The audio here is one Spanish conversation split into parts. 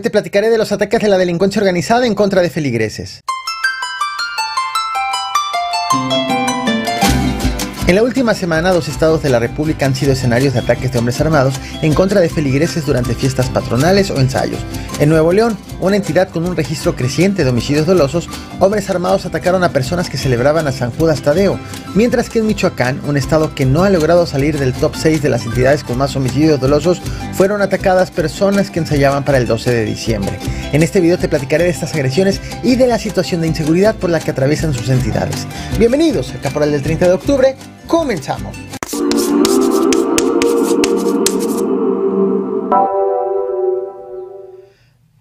te platicaré de los ataques de la delincuencia organizada en contra de feligreses. En la última semana, dos estados de la República han sido escenarios de ataques de hombres armados en contra de feligreses durante fiestas patronales o ensayos. En Nuevo León, una entidad con un registro creciente de homicidios dolosos, hombres armados atacaron a personas que celebraban a San Judas Tadeo, mientras que en Michoacán, un estado que no ha logrado salir del top 6 de las entidades con más homicidios dolosos, fueron atacadas personas que ensayaban para el 12 de diciembre. En este video te platicaré de estas agresiones y de la situación de inseguridad por la que atraviesan sus entidades. Bienvenidos a Caporal del 30 de octubre. Comenzamos.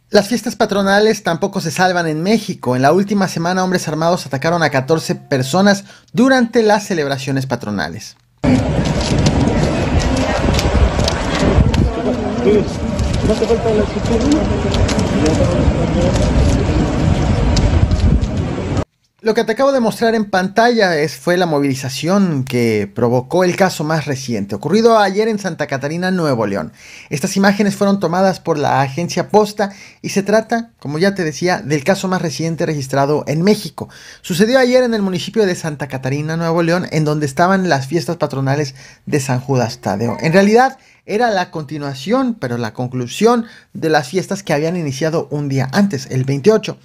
Las fiestas patronales tampoco se salvan en México. En la última semana hombres armados atacaron a 14 personas durante las celebraciones patronales. Lo que te acabo de mostrar en pantalla es, fue la movilización que provocó el caso más reciente, ocurrido ayer en Santa Catarina, Nuevo León. Estas imágenes fueron tomadas por la agencia Posta y se trata, como ya te decía, del caso más reciente registrado en México. Sucedió ayer en el municipio de Santa Catarina, Nuevo León, en donde estaban las fiestas patronales de San Judas Tadeo. En realidad, era la continuación, pero la conclusión de las fiestas que habían iniciado un día antes, el 28.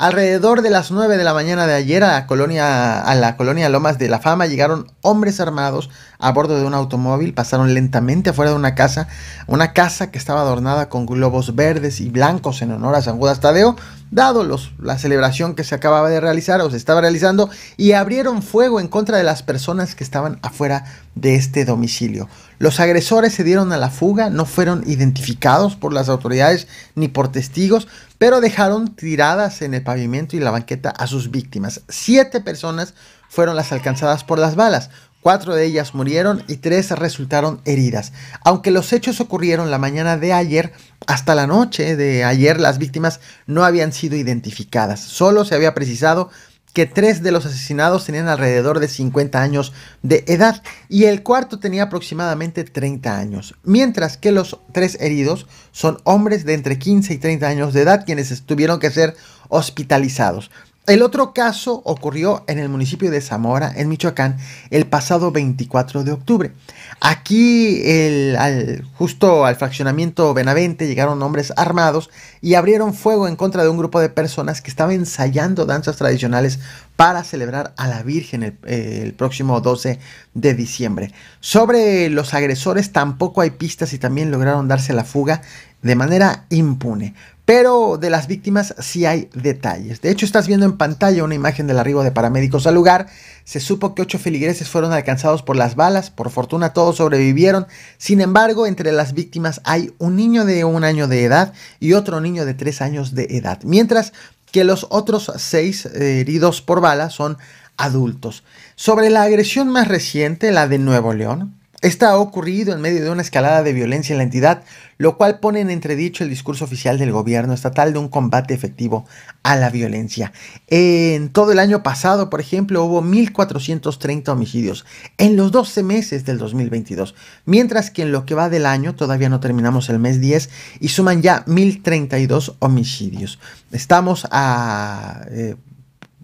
Alrededor de las 9 de la mañana de ayer a la colonia, a la colonia Lomas de la Fama llegaron hombres armados a bordo de un automóvil, pasaron lentamente afuera de una casa, una casa que estaba adornada con globos verdes y blancos en honor a San Judas Tadeo, dado la celebración que se acababa de realizar o se estaba realizando, y abrieron fuego en contra de las personas que estaban afuera de este domicilio. Los agresores se dieron a la fuga, no fueron identificados por las autoridades ni por testigos, pero dejaron tiradas en el pavimento y la banqueta a sus víctimas. Siete personas fueron las alcanzadas por las balas. Cuatro de ellas murieron y tres resultaron heridas. Aunque los hechos ocurrieron la mañana de ayer, hasta la noche de ayer las víctimas no habían sido identificadas. Solo se había precisado que tres de los asesinados tenían alrededor de 50 años de edad y el cuarto tenía aproximadamente 30 años, mientras que los tres heridos son hombres de entre 15 y 30 años de edad quienes tuvieron que ser hospitalizados. El otro caso ocurrió en el municipio de Zamora, en Michoacán, el pasado 24 de octubre. Aquí, justo al fraccionamiento Benavente, llegaron hombres armados y abrieron fuego en contra de un grupo de personas que estaba ensayando danzas tradicionales para celebrar a la Virgen el, el próximo 12 de diciembre. Sobre los agresores tampoco hay pistas y también lograron darse la fuga de manera impune pero de las víctimas sí hay detalles. De hecho, estás viendo en pantalla una imagen del arribo de paramédicos al lugar. Se supo que ocho feligreses fueron alcanzados por las balas. Por fortuna todos sobrevivieron. Sin embargo, entre las víctimas hay un niño de un año de edad y otro niño de tres años de edad. Mientras que los otros seis eh, heridos por balas son adultos. Sobre la agresión más reciente, la de Nuevo León, esta ha ocurrido en medio de una escalada de violencia en la entidad, lo cual pone en entredicho el discurso oficial del gobierno estatal de un combate efectivo a la violencia. En todo el año pasado, por ejemplo, hubo 1.430 homicidios en los 12 meses del 2022, mientras que en lo que va del año, todavía no terminamos el mes 10, y suman ya 1.032 homicidios. Estamos a eh,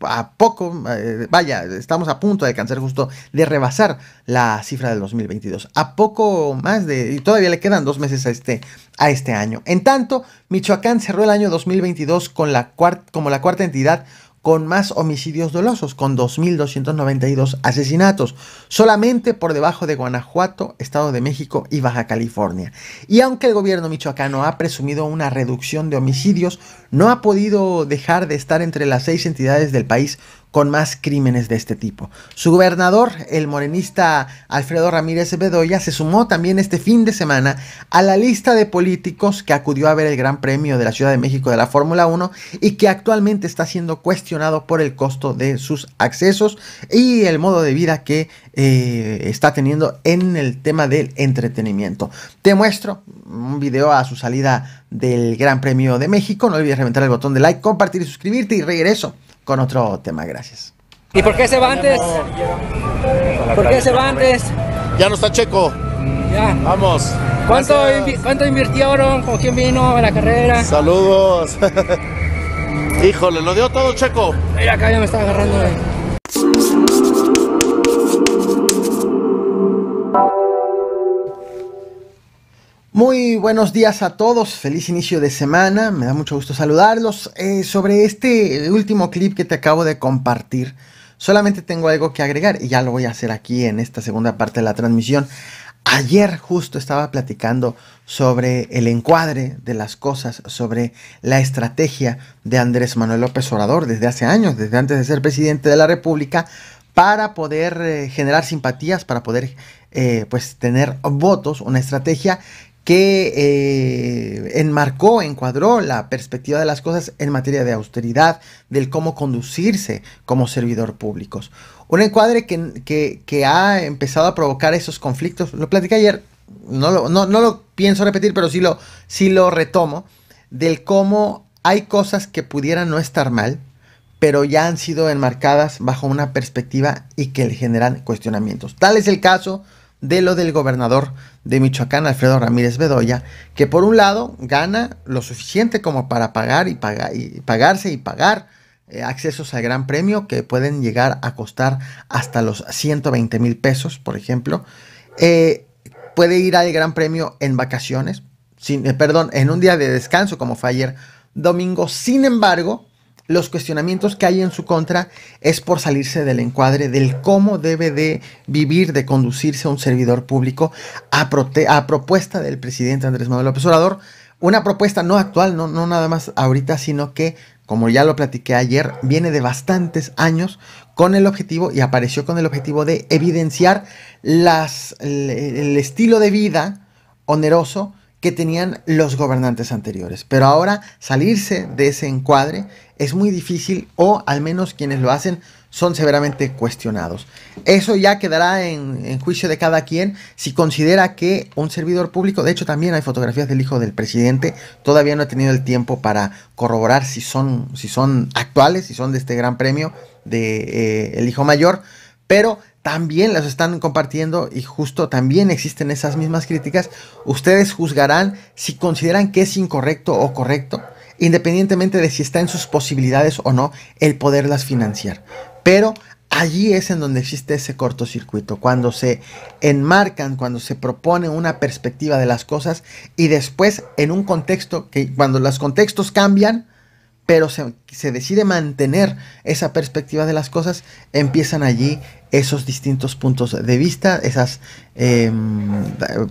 a poco, eh, vaya, estamos a punto de alcanzar justo de rebasar la cifra del 2022. A poco más de, y todavía le quedan dos meses a este, a este año. En tanto, Michoacán cerró el año 2022 con la como la cuarta entidad con más homicidios dolosos, con 2.292 asesinatos, solamente por debajo de Guanajuato, Estado de México y Baja California. Y aunque el gobierno michoacano ha presumido una reducción de homicidios, no ha podido dejar de estar entre las seis entidades del país con más crímenes de este tipo. Su gobernador, el morenista Alfredo Ramírez Bedoya, se sumó también este fin de semana a la lista de políticos que acudió a ver el Gran Premio de la Ciudad de México de la Fórmula 1 y que actualmente está siendo cuestionado por el costo de sus accesos y el modo de vida que eh, está teniendo en el tema del entretenimiento. Te muestro un video a su salida del Gran Premio de México. No olvides reventar el botón de like, compartir y suscribirte y regreso con otro tema. Gracias. ¿Y por qué se va antes? ¿Por qué se va antes? Ya no está Checo. Ya. Vamos. ¿Cuánto, ¿Cuánto invirtieron? ¿Con quién vino a la carrera? Saludos. Híjole, lo dio todo Checo. Mira, acá ya me está agarrando. Muy buenos días a todos, feliz inicio de semana, me da mucho gusto saludarlos. Eh, sobre este último clip que te acabo de compartir, solamente tengo algo que agregar y ya lo voy a hacer aquí en esta segunda parte de la transmisión. Ayer justo estaba platicando sobre el encuadre de las cosas, sobre la estrategia de Andrés Manuel López Obrador desde hace años, desde antes de ser presidente de la República, para poder eh, generar simpatías, para poder eh, pues tener votos, una estrategia que eh, enmarcó, encuadró la perspectiva de las cosas en materia de austeridad, del cómo conducirse como servidor públicos. Un encuadre que, que, ha empezado a provocar esos conflictos, lo platicé ayer, no lo, no, no lo pienso repetir, pero sí lo, sí lo retomo, del cómo hay cosas que pudieran no estar mal, pero ya han sido enmarcadas bajo una perspectiva y que le generan cuestionamientos. Tal es el caso de lo del gobernador de Michoacán, Alfredo Ramírez Bedoya, que por un lado gana lo suficiente como para pagar y, pagar y pagarse y pagar eh, accesos al Gran Premio que pueden llegar a costar hasta los 120 mil pesos, por ejemplo. Eh, puede ir al Gran Premio en vacaciones, sin, eh, perdón, en un día de descanso como fue ayer domingo. Sin embargo, los cuestionamientos que hay en su contra es por salirse del encuadre del cómo debe de vivir, de conducirse un servidor público a, propuesta del presidente Andrés Manuel López Obrador. Una propuesta no actual, no, nada más ahorita, sino que, como ya lo platiqué ayer, viene de bastantes años con el objetivo y apareció con el objetivo de evidenciar las, el estilo de vida oneroso que tenían los gobernantes anteriores. Pero ahora salirse de ese encuadre es muy difícil o al menos quienes lo hacen son severamente cuestionados. Eso ya quedará en, juicio de cada quien si considera que un servidor público, de hecho también hay fotografías del hijo del presidente, todavía no he tenido el tiempo para corroborar si son, si son actuales, si son de este gran premio del de, eh, el hijo mayor, pero también las están compartiendo y justo también existen esas mismas críticas. Ustedes juzgarán si consideran que es incorrecto o correcto, independientemente de si está en sus posibilidades o no el poderlas financiar. Pero allí es en donde existe ese cortocircuito, cuando se enmarcan, cuando se propone una perspectiva de las cosas y después en un contexto que cuando los contextos cambian, pero se, se, decide mantener esa perspectiva de las cosas, empiezan allí esos distintos puntos de vista, esas, em,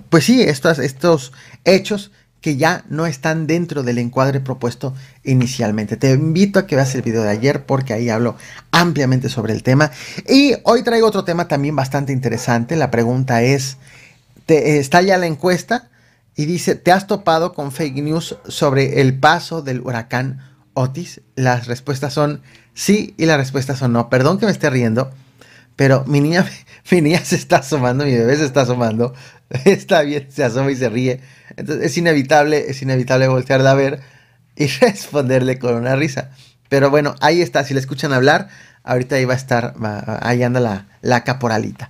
pues sí, estos, estos hechos que ya no están dentro del encuadre propuesto inicialmente. Te invito a que veas el video de ayer porque ahí hablo ampliamente sobre el tema. Y hoy traigo otro tema también bastante interesante. La pregunta es, está ya la encuesta y dice, ¿te has topado con fake news sobre el paso del huracán? Otis, las respuestas son sí y las respuestas son no. Perdón que me esté riendo, pero mi niña, mi niña se está asomando, mi bebé se está asomando. Está bien, se asoma y se ríe. Entonces es inevitable, es inevitable voltearla a ver y responderle con una risa. Pero bueno, ahí está, si le escuchan hablar, Ahorita ahí va a estar, ahí anda la, caporalita.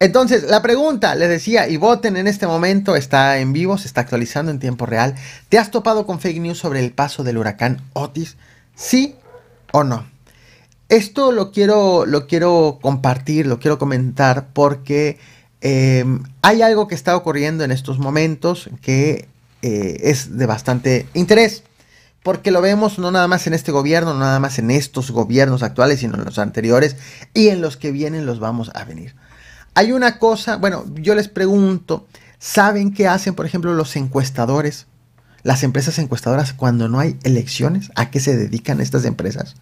Entonces, la pregunta, les decía, y voten en este momento, está en vivo, se está actualizando en tiempo real. ¿Te has topado con fake news sobre el paso del huracán Otis? ¿Sí o no? Esto lo quiero, lo quiero compartir, lo quiero comentar porque em, hay algo que está ocurriendo en estos momentos que eh, es de bastante interés porque lo vemos no nada más en este gobierno, no nada más en estos gobiernos actuales, sino en los anteriores y en los que vienen los vamos a venir. Hay una cosa, bueno, yo les pregunto, ¿saben qué hacen, por ejemplo, los encuestadores? Las empresas encuestadoras cuando no hay elecciones, ¿a qué se dedican estas empresas?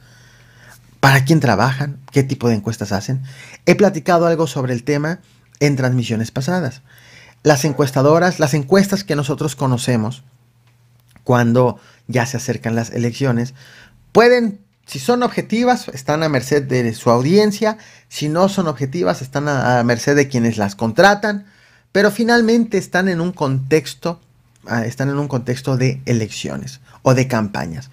¿Para quién trabajan? ¿Qué tipo de encuestas hacen? He platicado algo sobre el tema en transmisiones pasadas. Las encuestadoras, las encuestas que nosotros conocemos, cuando ya se acercan las elecciones. Pueden, si son objetivas, están a merced de su audiencia, si no son objetivas, están a, merced de quienes las contratan, pero finalmente están en un contexto, ah, están en un contexto de elecciones o de campañas.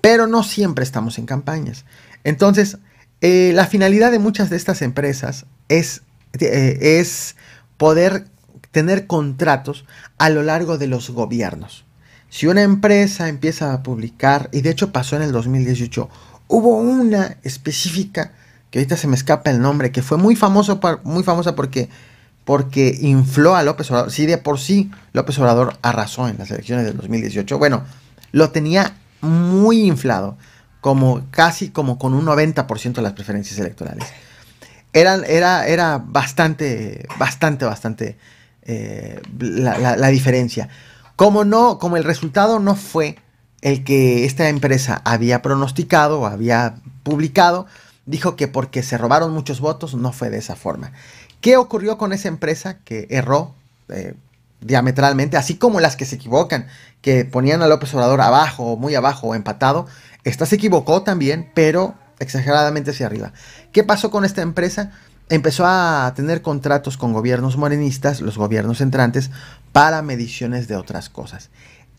Pero no siempre estamos en campañas. Entonces, eh, la finalidad de muchas de estas empresas eh, es poder tener contratos a lo largo de los gobiernos. Si una empresa empieza a publicar, y de hecho pasó en el 2018, hubo una específica, que ahorita se me escapa el nombre, que fue muy, famoso, muy famosa porque, porque infló a López Obrador. Sí, de por sí, López Obrador arrasó en las elecciones del 2018. Bueno, lo tenía muy inflado, como casi como con un 90% de las preferencias electorales. Era, era, era bastante, bastante, bastante eh, la diferencia. Como no, como el resultado no fue el que esta empresa había pronosticado o había publicado, dijo que porque se robaron muchos votos no fue de esa forma. ¿Qué ocurrió con esa empresa que erró eh, diametralmente, así como las que se equivocan, que ponían a López Obrador abajo muy abajo o empatado? Esta se equivocó también, pero exageradamente hacia arriba. ¿Qué pasó con esta empresa? empezó a tener contratos con gobiernos morenistas, los gobiernos entrantes, para mediciones de otras cosas.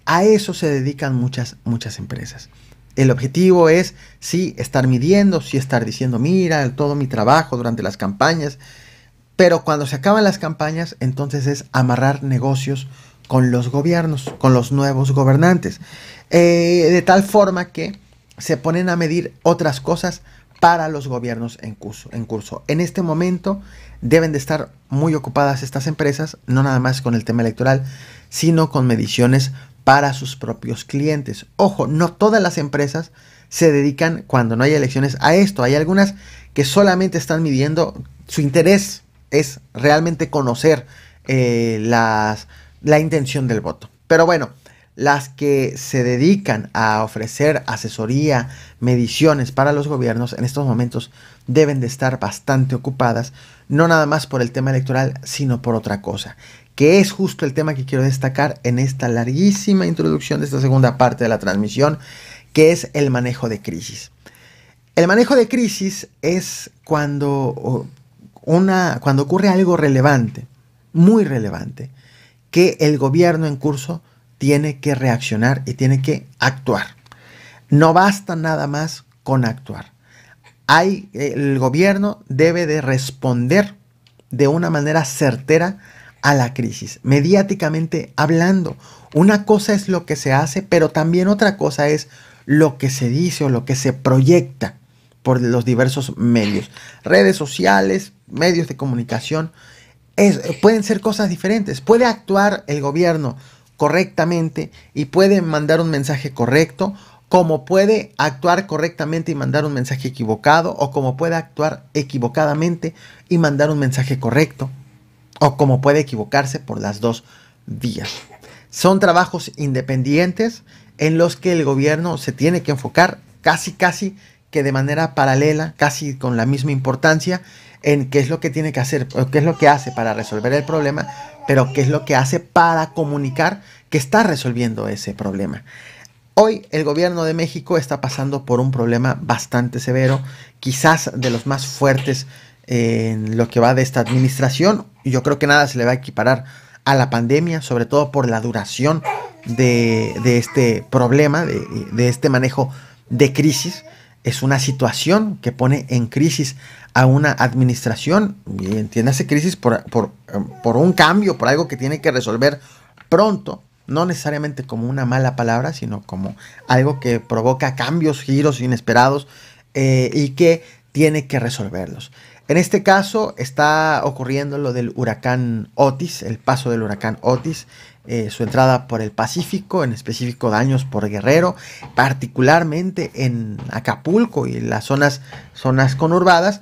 A eso se dedican muchas, muchas empresas. El objetivo es, sí, estar midiendo, sí estar diciendo, mira, todo mi trabajo durante las campañas, pero cuando se acaban las campañas, entonces es amarrar negocios con los gobiernos, con los nuevos gobernantes, eh, de tal forma que se ponen a medir otras cosas para los gobiernos en curso, en curso. En este momento deben de estar muy ocupadas estas empresas, no nada más con el tema electoral, sino con mediciones para sus propios clientes. Ojo, no todas las empresas se dedican cuando no hay elecciones a esto. Hay algunas que solamente están midiendo, su interés es realmente conocer eh, la intención del voto. Pero bueno, las que se dedican a ofrecer asesoría, mediciones para los gobiernos, en estos momentos deben de estar bastante ocupadas, no nada más por el tema electoral, sino por otra cosa, que es justo el tema que quiero destacar en esta larguísima introducción de esta segunda parte de la transmisión, que es el manejo de crisis. El manejo de crisis es cuando, una, cuando ocurre algo relevante, muy relevante, que el gobierno en curso tiene que reaccionar y tiene que actuar. No basta nada más con actuar. Hay, el gobierno debe de responder de una manera certera a la crisis, mediáticamente hablando. Una cosa es lo que se hace, pero también otra cosa es lo que se dice o lo que se proyecta por los diversos medios, redes sociales, medios de comunicación. pueden ser cosas diferentes. Puede actuar el gobierno correctamente y puede mandar un mensaje correcto, como puede actuar correctamente y mandar un mensaje equivocado, o como puede actuar equivocadamente y mandar un mensaje correcto, o como puede equivocarse por las dos vías. Son trabajos independientes en los que el gobierno se tiene que enfocar casi, casi que de manera paralela, casi con la misma importancia, en qué es lo que tiene que hacer, qué es lo que hace para resolver el problema pero qué es lo que hace para comunicar que está resolviendo ese problema. Hoy el gobierno de México está pasando por un problema bastante severo, quizás de los más fuertes en lo que va de esta administración. Yo creo que nada se le va a equiparar a la pandemia, sobre todo por la duración de, este problema, de este manejo de crisis es una situación que pone en crisis a una administración, y hace crisis por, em, por un cambio, por algo que tiene que resolver pronto, no necesariamente como una mala palabra, sino como algo que provoca cambios, giros inesperados eh, y que tiene que resolverlos. En este caso está ocurriendo lo del huracán Otis, el paso del huracán Otis, eh, su entrada por el Pacífico, en específico daños por Guerrero, particularmente en Acapulco y las zonas, zonas conurbadas.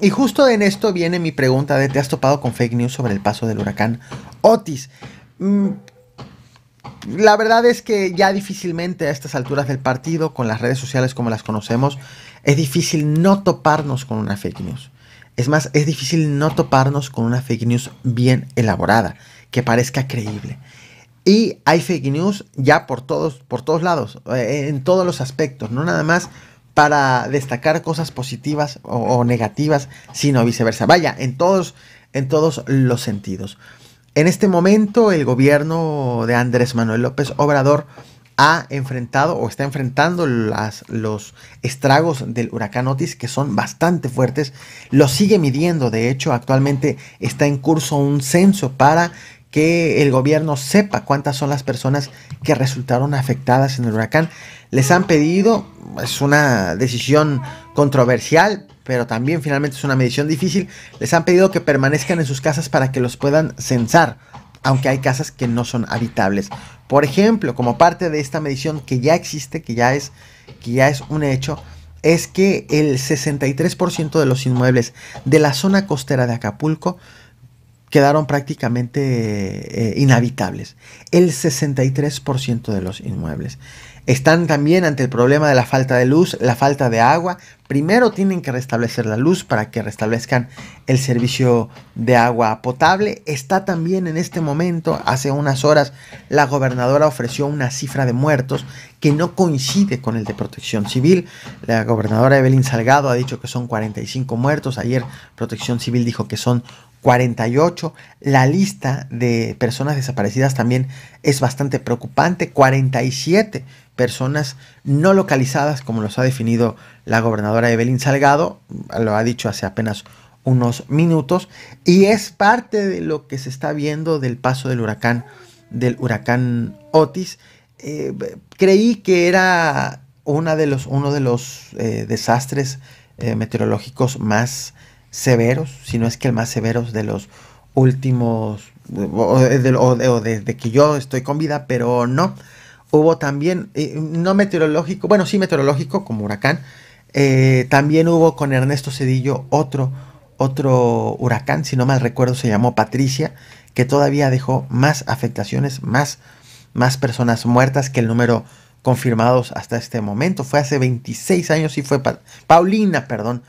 Y justo en esto viene mi pregunta de, ¿te has topado con fake news sobre el paso del huracán Otis? Mm, la verdad es que ya difícilmente a estas alturas del partido, con las redes sociales como las conocemos, es difícil no toparnos con una fake news. Es más, es difícil no toparnos con una fake news bien elaborada, que parezca creíble. Y hay fake news ya por todos, por todos lados, eh, en todos los aspectos, no nada más para destacar cosas positivas o, negativas, sino viceversa. Vaya, en todos, en todos los sentidos. En este momento el gobierno de Andrés Manuel López Obrador ha enfrentado o está enfrentando las, los estragos del huracán Otis que son bastante fuertes. Lo sigue midiendo, de hecho actualmente está en curso un censo para que el gobierno sepa cuántas son las personas que resultaron afectadas en el huracán. Les han pedido, es una decisión controversial, pero también finalmente es una medición difícil, les han pedido que permanezcan en sus casas para que los puedan censar, aunque hay casas que no son habitables. Por ejemplo, como parte de esta medición que ya existe, que ya es, que ya es un hecho, es que el 63% de los inmuebles de la zona costera de Acapulco quedaron prácticamente eh, inhabitables. El 63% de los inmuebles. Están también ante el problema de la falta de luz, la falta de agua. Primero tienen que restablecer la luz para que restablezcan el servicio de agua potable. Está también en este momento, hace unas horas, la gobernadora ofreció una cifra de muertos que no coincide con el de protección civil. La gobernadora Evelyn Salgado ha dicho que son 45 muertos. Ayer protección civil dijo que son 48. La lista de personas desaparecidas también es bastante preocupante. 47 personas no localizadas, como los ha definido la gobernadora Evelyn Salgado, lo ha dicho hace apenas unos minutos, y es parte de lo que se está viendo del paso del huracán, del huracán Otis. Eh, creí que era uno de los eh, desastres eh, meteorológicos más severos, si no es que el más severos de los últimos, o, de, desde que yo estoy con vida, pero no. Hubo también, eh, no meteorológico, bueno, sí meteorológico, como huracán. Eh, también hubo con Ernesto Cedillo otro, otro huracán, si no mal recuerdo, se llamó Patricia, que todavía dejó más afectaciones, más, más personas muertas que el número confirmados hasta este momento. Fue hace 26 años y fue Paulina, perdón,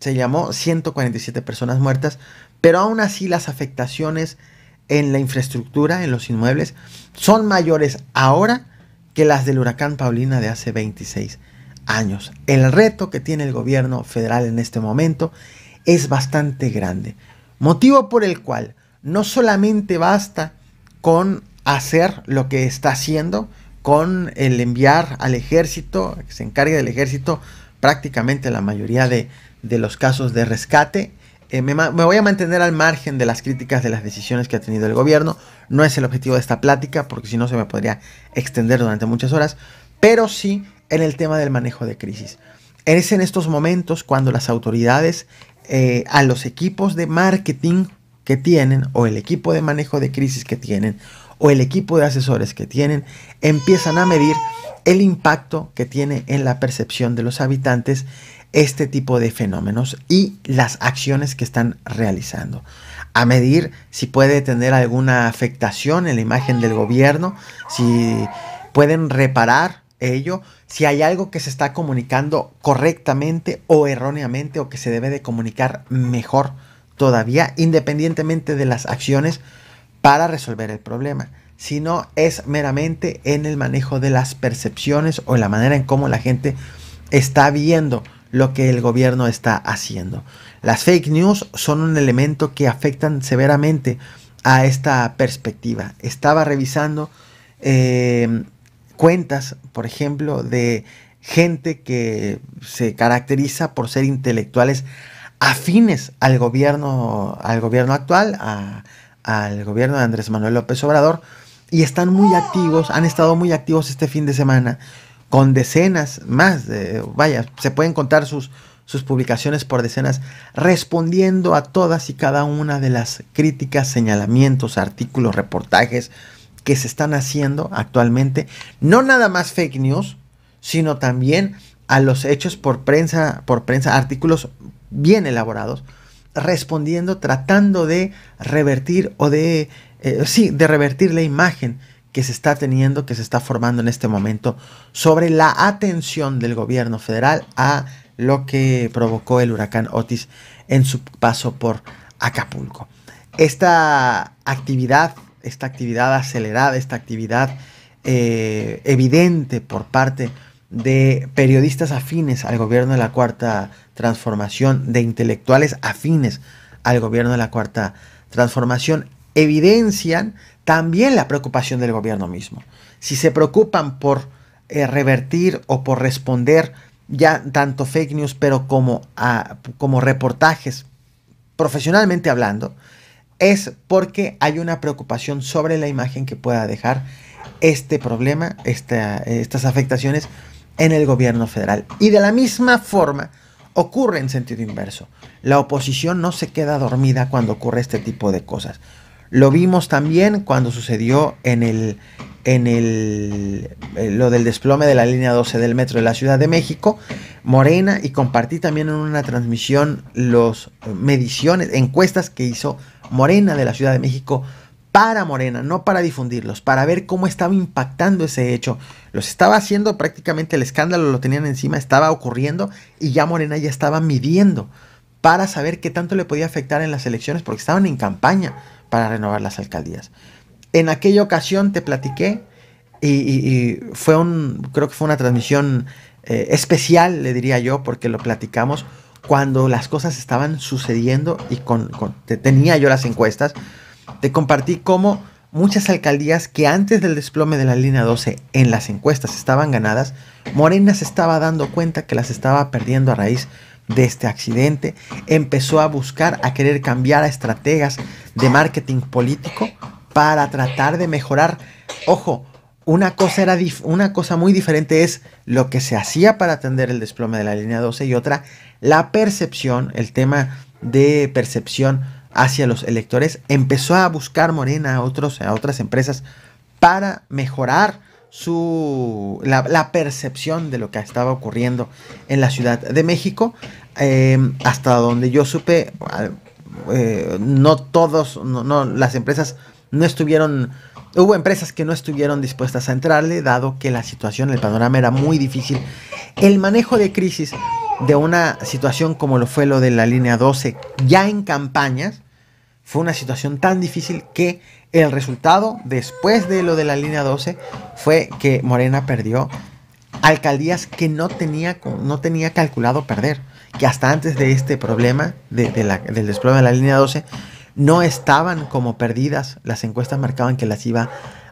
se llamó 147 personas muertas, pero aún así las afectaciones en la infraestructura, en los inmuebles, son mayores ahora que las del huracán Paulina de hace 26 años. El reto que tiene el gobierno federal en este momento es bastante grande, motivo por el cual no solamente basta con hacer lo que está haciendo, con el enviar al ejército, que se encargue del ejército prácticamente la mayoría de, de los casos de rescate. Eh, me, voy a mantener al margen de las críticas de las decisiones que ha tenido el gobierno. No es el objetivo de esta plática, porque si no se me podría extender durante muchas horas, pero sí en el tema del manejo de crisis. Es en estos momentos cuando las autoridades eh, a los equipos de marketing que tienen, o el equipo de manejo de crisis que tienen, o el equipo de asesores que tienen, empiezan a medir el impacto que tiene en la percepción de los habitantes este tipo de fenómenos y las acciones que están realizando. A medir si puede tener alguna afectación en la imagen del gobierno, si pueden reparar ello, si hay algo que se está comunicando correctamente o erróneamente o que se debe de comunicar mejor todavía, independientemente de las acciones para resolver el problema, ...si no es meramente en el manejo de las percepciones o en la manera en cómo la gente está viendo lo que el gobierno está haciendo. Las fake news son un elemento que afectan severamente a esta perspectiva. Estaba revisando em, cuentas, por ejemplo, de gente que se caracteriza por ser intelectuales afines al gobierno, al gobierno actual, al gobierno de Andrés Manuel López Obrador, y están muy activos, han estado muy activos este fin de semana con decenas más, de vaya, se pueden contar sus, sus publicaciones por decenas, respondiendo a todas y cada una de las críticas, señalamientos, artículos, reportajes que se están haciendo actualmente, no nada más fake news, sino también a los hechos por prensa, por prensa, artículos bien elaborados, respondiendo, tratando de revertir o de, eh, sí, de revertir la imagen que se está teniendo, que se está formando en este momento sobre la atención del gobierno federal a lo que provocó el huracán Otis en su paso por Acapulco. Esta actividad, esta actividad acelerada, esta actividad eh, evidente por parte de periodistas afines al gobierno de la Cuarta Transformación, de intelectuales afines al gobierno de la Cuarta Transformación, evidencian también la preocupación del gobierno mismo. Si se preocupan por eh, revertir o por responder ya tanto fake news, pero como, como reportajes, profesionalmente hablando, es porque hay una preocupación sobre la imagen que pueda dejar este problema, estas afectaciones en el gobierno federal. Y de la misma forma ocurre en sentido inverso. La oposición no se queda dormida cuando ocurre este tipo de cosas. Lo vimos también cuando sucedió en el en el, eh, lo del desplome de la línea 12 del metro de la Ciudad de México, Morena, y compartí también en una transmisión las eh, mediciones, encuestas que hizo Morena de la Ciudad de México para Morena, no para difundirlos, para ver cómo estaba impactando ese hecho. Los estaba haciendo prácticamente el escándalo, lo tenían encima, estaba ocurriendo y ya Morena ya estaba midiendo para saber qué tanto le podía afectar en las elecciones porque estaban en campaña para renovar las alcaldías. En aquella ocasión te platiqué y, fue un, creo que fue una transmisión eh, especial, le diría yo, porque lo platicamos cuando las cosas estaban sucediendo y con, tenía yo las encuestas. Te compartí cómo muchas alcaldías que antes del desplome de la línea 12 en las encuestas estaban ganadas, Morena se estaba dando cuenta que las estaba perdiendo a raíz de este accidente, empezó a buscar, a querer cambiar a estrategas de marketing político para tratar de mejorar. Ojo, una cosa, era una cosa muy diferente es lo que se hacía para atender el desplome de la línea 12 y otra, la percepción, el tema de percepción hacia los electores, empezó a buscar Morena a, otros, a otras empresas para mejorar su, la, percepción de lo que estaba ocurriendo en la Ciudad de México. Em, hasta donde yo supe, eh, no todos, no, las empresas no estuvieron, hubo empresas que no estuvieron dispuestas a entrarle, dado que la situación, el panorama era muy difícil. El manejo de crisis de una situación como lo fue lo de la línea 12, ya en campañas, fue una situación tan difícil que el resultado después de lo de la línea 12 fue que Morena perdió alcaldías que no tenía, no tenía calculado perder, que hasta antes de este problema, de, del desplome de la línea 12, no estaban como perdidas, las encuestas marcaban que las iba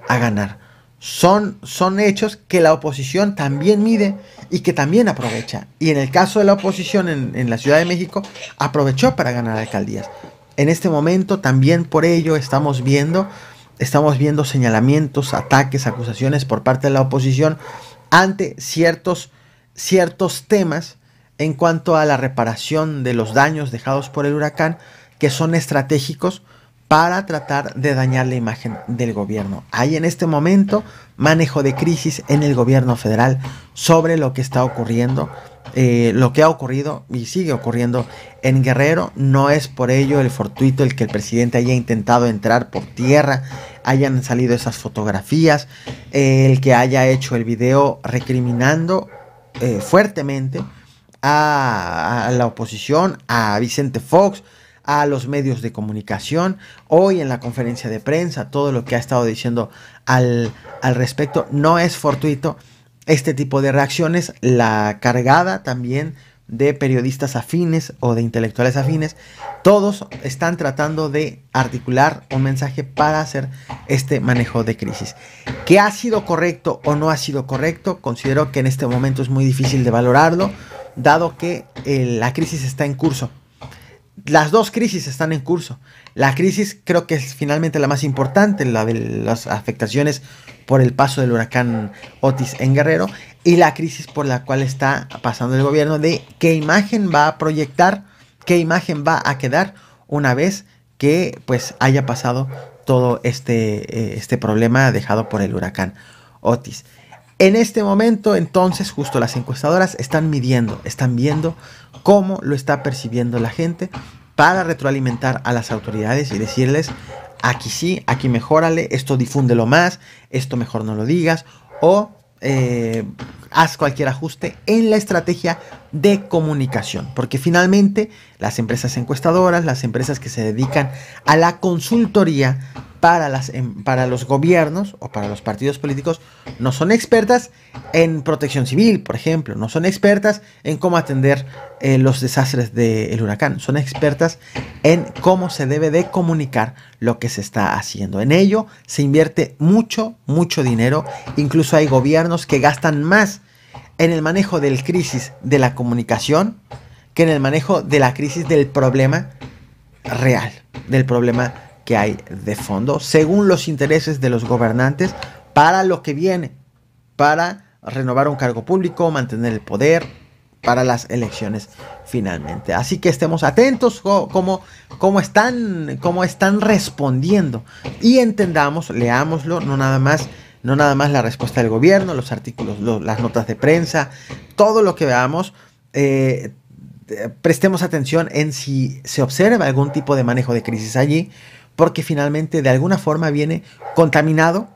a ganar. Son, son hechos que la oposición también mide y que también aprovecha. Y en el caso de la oposición en la Ciudad de México, aprovechó para ganar alcaldías en este momento también por ello estamos viendo, estamos viendo señalamientos, ataques, acusaciones por parte de la oposición ante ciertos, ciertos temas en cuanto a la reparación de los daños dejados por el huracán que son estratégicos para tratar de dañar la imagen del gobierno. Hay en este momento manejo de crisis en el gobierno federal sobre lo que está ocurriendo, eh, lo que ha ocurrido y sigue ocurriendo en Guerrero. No es por ello el fortuito el que el presidente haya intentado entrar por tierra, hayan salido esas fotografías, eh, el que haya hecho el video recriminando eh, fuertemente a, a la oposición, a Vicente Fox, a los medios de comunicación. Hoy en la conferencia de prensa, todo lo que ha estado diciendo al, al respecto no es fortuito. Este tipo de reacciones, la cargada también de periodistas afines o de intelectuales afines, todos están tratando de articular un mensaje para hacer este manejo de crisis. ¿Qué ha sido correcto o no ha sido correcto? Considero que en este momento es muy difícil de valorarlo, dado que eh, la crisis está en curso las dos crisis están en curso. La crisis creo que es finalmente la más importante, la de las afectaciones por el paso del huracán Otis en Guerrero y la crisis por la cual está pasando el gobierno de qué imagen va a proyectar, qué imagen va a quedar una vez que pues haya pasado todo este, eh, este problema dejado por el huracán Otis. En este momento, entonces, justo las encuestadoras están midiendo, están viendo cómo lo está percibiendo la gente para retroalimentar a las autoridades y decirles, aquí sí, aquí mejorale, esto difúndelo más, esto mejor no lo digas, o eh, haz cualquier ajuste en la estrategia de comunicación, porque finalmente las empresas encuestadoras, las empresas que se dedican a la consultoría para, las, em, para los gobiernos o para los partidos políticos no son expertas en protección civil, por ejemplo, no son expertas en cómo atender eh, los desastres del huracán, son expertas en cómo se debe de comunicar lo que se está haciendo. En ello se invierte mucho, mucho dinero, incluso hay gobiernos que gastan más en el manejo del crisis de la comunicación que en el manejo de la crisis del problema real, del problema que hay de fondo, según los intereses de los gobernantes, para lo que viene, para renovar un cargo público, mantener el poder para las elecciones finalmente. Así que estemos atentos cómo, cómo, están, están respondiendo y entendamos, leámoslo, no nada más no nada más la respuesta del gobierno, los artículos, las notas de prensa, todo lo que veamos, eh, prestemos atención en si se observa algún tipo de manejo de crisis allí porque finalmente de alguna forma viene contaminado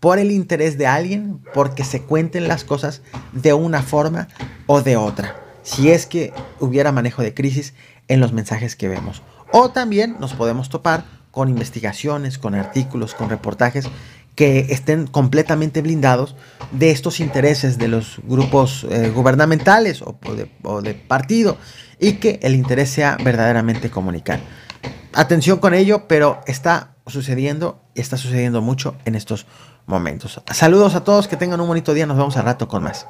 por el interés de alguien, porque se cuenten las cosas de una forma o de otra, si es que hubiera manejo de crisis en los mensajes que vemos. O también nos podemos topar con investigaciones, con artículos, con reportajes que estén completamente blindados de estos intereses de los grupos eh, gubernamentales o, o de partido y que el interés sea verdaderamente comunicar atención con ello, pero está sucediendo y está sucediendo mucho en estos momentos. Saludos a todos, que tengan un bonito día, nos vemos al rato con más.